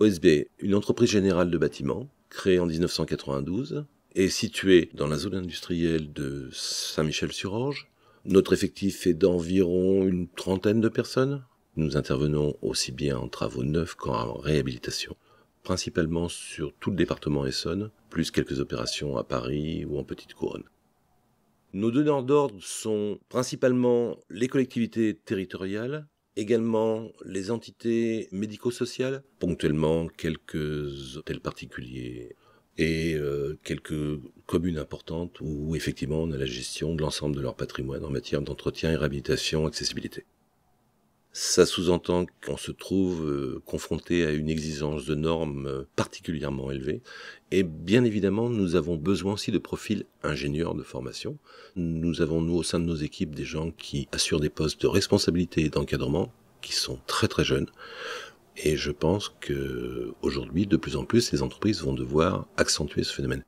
OSB, une entreprise générale de bâtiments, créée en 1992, est située dans la zone industrielle de Saint-Michel-sur-Orge. Notre effectif est d'environ une trentaine de personnes. Nous intervenons aussi bien en travaux neufs qu'en réhabilitation, principalement sur tout le département Essonne, plus quelques opérations à Paris ou en Petite Couronne. Nos donneurs d'ordre sont principalement les collectivités territoriales, également les entités médico-sociales, ponctuellement quelques hôtels particuliers et euh, quelques communes importantes où effectivement on a la gestion de l'ensemble de leur patrimoine en matière d'entretien et réhabilitation, accessibilité ça sous-entend qu'on se trouve euh, confronté à une exigence de normes euh, particulièrement élevée. Et bien évidemment, nous avons besoin aussi de profils ingénieurs de formation. Nous avons, nous, au sein de nos équipes, des gens qui assurent des postes de responsabilité et d'encadrement qui sont très très jeunes. Et je pense que aujourd'hui, de plus en plus, les entreprises vont devoir accentuer ce phénomène.